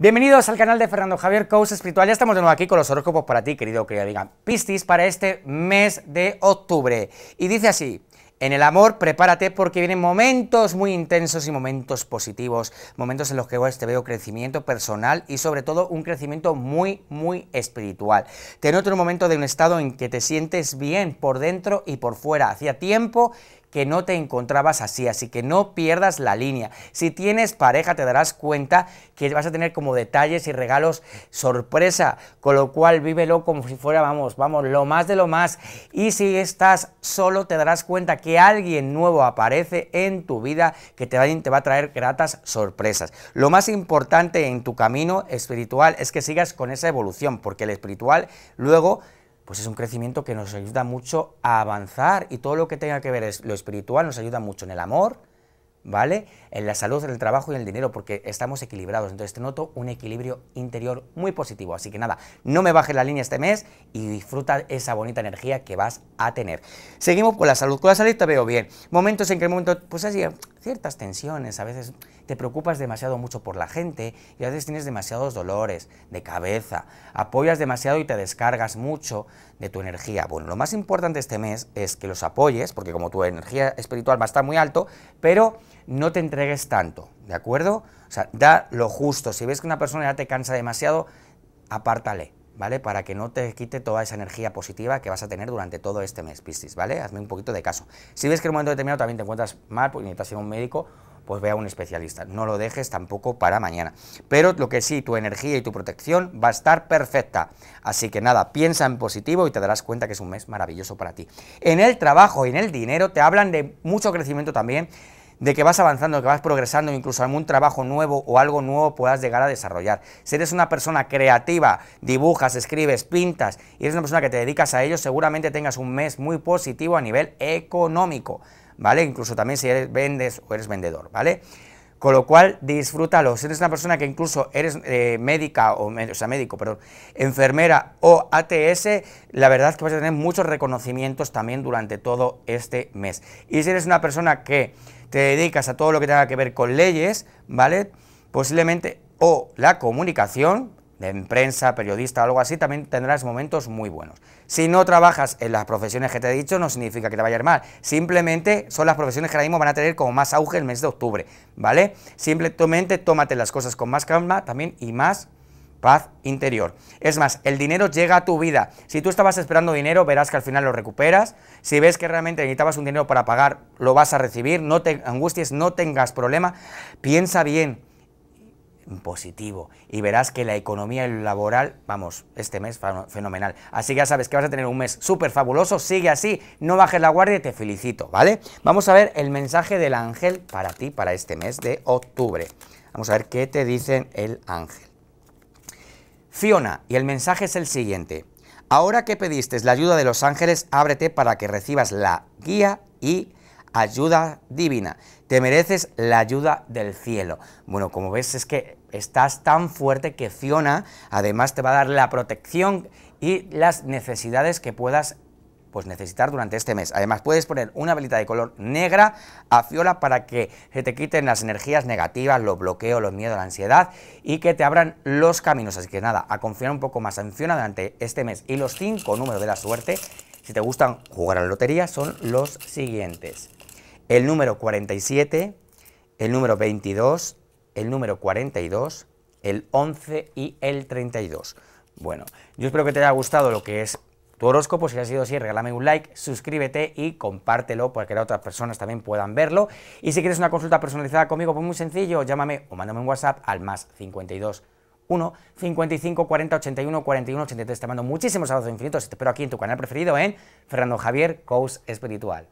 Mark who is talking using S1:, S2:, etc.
S1: Bienvenidos al canal de Fernando Javier Coach Espiritual. Ya estamos de nuevo aquí con los horóscopos para ti, querido querida amiga Pistis, para este mes de octubre. Y dice así. En el amor, prepárate porque vienen momentos muy intensos y momentos positivos, momentos en los que te veo crecimiento personal y sobre todo un crecimiento muy, muy espiritual. Te noto en un momento de un estado en que te sientes bien por dentro y por fuera. Hacía tiempo que no te encontrabas así, así que no pierdas la línea. Si tienes pareja te darás cuenta que vas a tener como detalles y regalos sorpresa, con lo cual vívelo como si fuera, vamos, vamos, lo más de lo más. Y si estás solo te darás cuenta que alguien nuevo aparece en tu vida que te va, te va a traer gratas sorpresas. Lo más importante en tu camino espiritual es que sigas con esa evolución, porque el espiritual luego pues es un crecimiento que nos ayuda mucho a avanzar y todo lo que tenga que ver es lo espiritual nos ayuda mucho en el amor, ¿vale? En la salud, en el trabajo y en el dinero, porque estamos equilibrados. Entonces te noto un equilibrio interior muy positivo. Así que nada, no me bajes la línea este mes y disfruta esa bonita energía que vas a tener. Seguimos con la salud. Con la salud te veo bien. Momentos en que el momento, pues así, ciertas tensiones, a veces te preocupas demasiado mucho por la gente y a veces tienes demasiados dolores de cabeza, apoyas demasiado y te descargas mucho de tu energía. Bueno, lo más importante este mes es que los apoyes, porque como tu energía espiritual va a estar muy alto, pero no te entregues tanto, ¿de acuerdo? O sea, da lo justo. Si ves que una persona ya te cansa demasiado, apártale, ¿vale? Para que no te quite toda esa energía positiva que vas a tener durante todo este mes, Piscis, ¿vale? Hazme un poquito de caso. Si ves que en un momento determinado también te encuentras mal, pues necesitas ir a un médico, pues ve a un especialista. No lo dejes tampoco para mañana. Pero lo que sí, tu energía y tu protección va a estar perfecta. Así que nada, piensa en positivo y te darás cuenta que es un mes maravilloso para ti. En el trabajo y en el dinero te hablan de mucho crecimiento también de que vas avanzando, que vas progresando, incluso algún trabajo nuevo o algo nuevo puedas llegar a desarrollar. Si eres una persona creativa, dibujas, escribes, pintas y eres una persona que te dedicas a ello, seguramente tengas un mes muy positivo a nivel económico, ¿vale? Incluso también si eres, vendes o eres vendedor, ¿vale? Con lo cual, disfrútalo. Si eres una persona que incluso eres eh, médica, o, sea, médico, perdón, enfermera o ATS, la verdad es que vas a tener muchos reconocimientos también durante todo este mes. Y si eres una persona que te dedicas a todo lo que tenga que ver con leyes, ¿vale? Posiblemente o la comunicación, de prensa, periodista o algo así, también tendrás momentos muy buenos. Si no trabajas en las profesiones que te he dicho, no significa que te vaya ir mal. Simplemente son las profesiones que ahora mismo van a tener como más auge el mes de octubre, ¿vale? Simplemente tómate las cosas con más calma también y más paz interior. Es más, el dinero llega a tu vida. Si tú estabas esperando dinero, verás que al final lo recuperas. Si ves que realmente necesitabas un dinero para pagar, lo vas a recibir. No te angusties, no tengas problema. Piensa bien positivo y verás que la economía laboral, vamos, este mes fenomenal. Así que ya sabes que vas a tener un mes súper fabuloso, sigue así, no bajes la guardia y te felicito, ¿vale? Vamos a ver el mensaje del ángel para ti, para este mes de octubre. Vamos a ver qué te dice el ángel. Fiona, y el mensaje es el siguiente. Ahora que pediste la ayuda de los ángeles, ábrete para que recibas la guía y ayuda divina, te mereces la ayuda del cielo. Bueno, como ves es que estás tan fuerte que Fiona además te va a dar la protección y las necesidades que puedas pues necesitar durante este mes. Además, puedes poner una velita de color negra a Fiola para que se te quiten las energías negativas, los bloqueos, los miedos, la ansiedad y que te abran los caminos. Así que nada, a confiar un poco más en Fiona durante este mes. Y los cinco números de la suerte, si te gustan jugar a la lotería, son los siguientes el número 47, el número 22, el número 42, el 11 y el 32. Bueno, yo espero que te haya gustado lo que es tu horóscopo. Si ha sido así, regálame un like, suscríbete y compártelo para que otras personas también puedan verlo. Y si quieres una consulta personalizada conmigo, pues muy sencillo, llámame o mándame un WhatsApp al más 52 1 55 40 81 41 83. Te mando muchísimos abrazos infinitos te espero aquí en tu canal preferido en Fernando Javier Coach Espiritual.